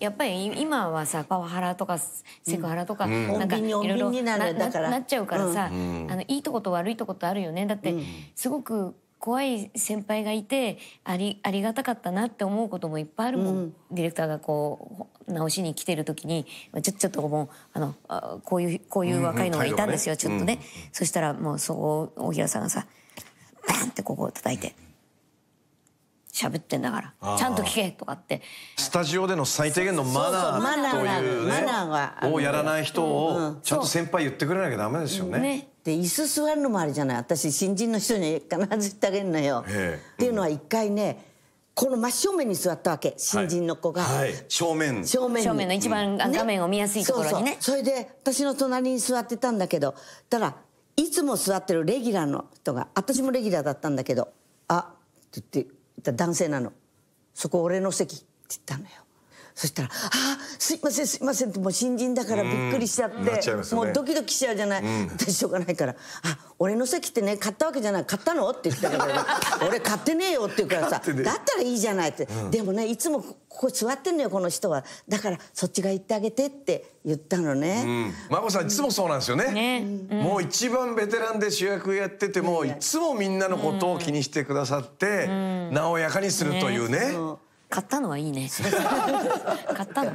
やっぱり今はさパワハラとかセクハラとか、うん、なんかいろいろなっちゃうからさ、うん、あのいいとこと悪いとことあるよねだって、すごく怖い先輩がいてありありがたかったなって思うこともいっぱいあるもん、うん、ディレクターがこう直しに来てる時にちょちょっともうあのあこういうこういう若いのがいたんですよ、うんね、ちょっとね、うん、そしたらもうそこを大平さんがさバンってここを叩いて。しゃべってんだからちゃんと聞けとかってスタジオでの最低限のマナーというねをやらない人をちゃんと先輩言ってくれなきゃダメですよね。で椅子座るのもあるじゃない私新人の人に必ず言ってあげるのよ。っていうのは一回ねこの真正面に座ったわけ新人の子が、はい、正面正面正面の一番画面を見やすいところにね、ね、それで私の隣に座ってたんだけどたらいつも座ってるレギュラーの人が私もレギュラーだったんだけど「あっ」って言って男性なのそこ俺の席って言ったのよそしたら「あすいませんすいません」ってもう新人だからびっくりしちゃって、ね、もうドキドキしちゃうじゃない、うん、でしょうがないから「あ俺の席ってね買ったわけじゃない買ったの?」って言ったから「俺買ってねえよ」って言うからさ「だったらいいじゃない」って、うん、でもねいつもここ座ってんのよこの人はだからそっちが行ってあげてって言ったのね、うん、孫さんいつもそうなんですよね、ね、もう一番ベテランで主役やっててもいつもみんなのことを気にしてくださって、なおやかにするというね。ね買ったのはいいね。買ったの。